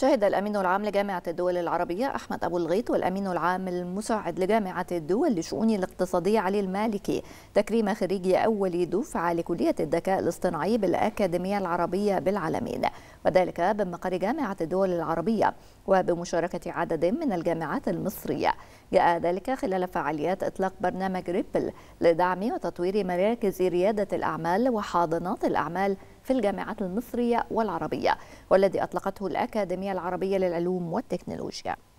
شهد الأمين العام لجامعة الدول العربية أحمد أبو الغيط والأمين العام المساعد لجامعة الدول لشؤون الاقتصادية علي المالكي تكريم خريجي أول دفعة لكلية الذكاء الاصطناعي بالأكاديمية العربية بالعالمين وذلك بمقر جامعة الدول العربية وبمشاركة عدد من الجامعات المصرية جاء ذلك خلال فعاليات إطلاق برنامج ريبل لدعم وتطوير مراكز ريادة الأعمال وحاضنات الأعمال في الجامعات المصرية والعربية والذي أطلقته الأكاديمية العربية للعلوم والتكنولوجيا